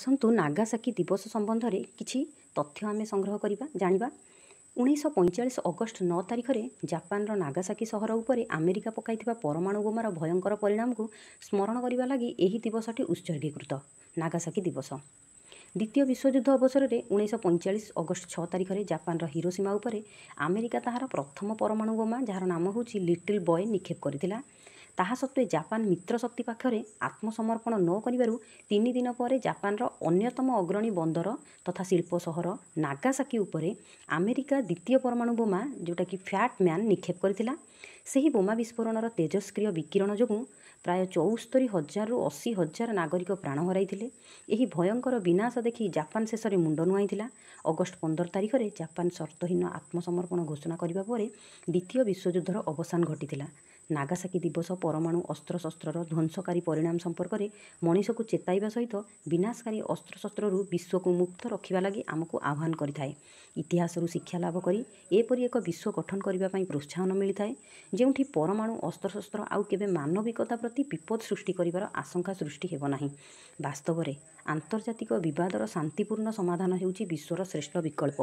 ଆସନ୍ତୁ ନାଗାସାକି ଦିବସ ସମ୍ବନ୍ଧରେ କିଛି ତଥ୍ୟ ଆମେ ସଂଗ୍ରହ କରିବା ଜାଣିବା ଉଣେଇଶହ ପଇଁଚାଳିଶ ଅଗଷ୍ଟ ନଅ ତାରିଖରେ ଜାପାନର ନାଗାସାକି ସହର ଉପରେ ଆମେରିକା ପକାଇଥିବା ପରମାଣୁ ବୋମାର ଭୟଙ୍କର ପରିଣାମକୁ ସ୍ମରଣ କରିବା ଲାଗି ଏହି ଦିବସଟି ଉତ୍ସର୍ଗୀକୃତ ନାଗାସାକି ଦିବସ ଦ୍ୱିତୀୟ ବିଶ୍ୱଯୁଦ୍ଧ ଅବସରରେ ଉଣେଇଶହ ପଇଁଚାଳିଶ ଅଗଷ୍ଟ ଛଅ ତାରିଖରେ ଜାପାନର ହିରୋସୀମା ଉପରେ ଆମେରିକା ତାହାର ପ୍ରଥମ ପରମାଣୁ ବୋମା ଯାହାର ନାମ ହେଉଛି ଲିଟିଲ୍ ବଏ ନିକ୍ଷେପ କରିଥିଲା ତାହା ସତ୍ତ୍ୱେ ଜାପାନ ମିତ୍ରଶକ୍ତି ପାଖରେ ଆତ୍ମସମର୍ପଣ ନ କରିବାରୁ ତିନି ଦିନ ପରେ ଜାପାନର ଅନ୍ୟତମ ଅଗ୍ରଣୀ ବନ୍ଦର ତଥା ଶିଳ୍ପ ସହର ନାଗାସାକି ଉପରେ ଆମେରିକା ଦ୍ୱିତୀୟ ପରମାଣୁ ବୋମା ଯେଉଁଟାକି ଫ୍ୟାଟ୍ ମ୍ୟାନ୍ ନିକ୍ଷେପ କରିଥିଲା ସେହି ବୋମା ବିସ୍ଫୋରଣର ତେଜସ୍କ୍ରିୟ ବିକିରଣ ଯୋଗୁଁ ପ୍ରାୟ ଚଉସ୍ତରି ହଜାରରୁ ଅଶୀ ହଜାର ନାଗରିକ ପ୍ରାଣ ହରାଇଥିଲେ ଏହି ଭୟଙ୍କର ବିନାଶ ଦେଖି ଜାପାନ ଶେଷରେ ମୁଣ୍ଡ ନୁଆଁଇଥିଲା ଅଗଷ୍ଟ ପନ୍ଦର ତାରିଖରେ ଜାପାନ ସର୍ତ୍ତହୀନ ଆତ୍ମସମର୍ପଣ ଘୋଷଣା କରିବା ପରେ ଦ୍ୱିତୀୟ ବିଶ୍ୱଯୁଦ୍ଧର ଅବସାନ ଘଟିଥିଲା ନାଗାସାକ୍ଷୀ ଦିବସ ପରମାଣୁ ଅସ୍ତ୍ରଶସ୍ତ୍ରର ଧ୍ୱଂସକାରୀ ପରିଣାମ ସମ୍ପର୍କରେ ମଣିଷକୁ ଚେତାଇବା ସହିତ ବିନାଶକାରୀ ଅସ୍ତ୍ରଶସ୍ତ୍ରରୁ ବିଶ୍ୱକୁ ମୁକ୍ତ ରଖିବା ଲାଗି ଆମକୁ ଆହ୍ୱାନ କରିଥାଏ ଇତିହାସରୁ ଶିକ୍ଷା ଲାଭ କରି ଏପରି ଏକ ବିଶ୍ୱ ଗଠନ କରିବା ପାଇଁ ପ୍ରୋତ୍ସାହନ ମିଳିଥାଏ ଯେଉଁଠି ପରମାଣୁ ଅସ୍ତ୍ରଶସ୍ତ୍ର ଆଉ କେବେ ମାନବିକତା ପ୍ରତି ବିପଦ ସୃଷ୍ଟି କରିବାର ଆଶଙ୍କା ସୃଷ୍ଟି ହେବ ନାହିଁ ବାସ୍ତବରେ ଆନ୍ତର୍ଜାତିକ ବିବାଦର ଶାନ୍ତିପୂର୍ଣ୍ଣ ସମାଧାନ ହେଉଛି ବିଶ୍ୱର ଶ୍ରେଷ୍ଠ ବିକଳ୍ପ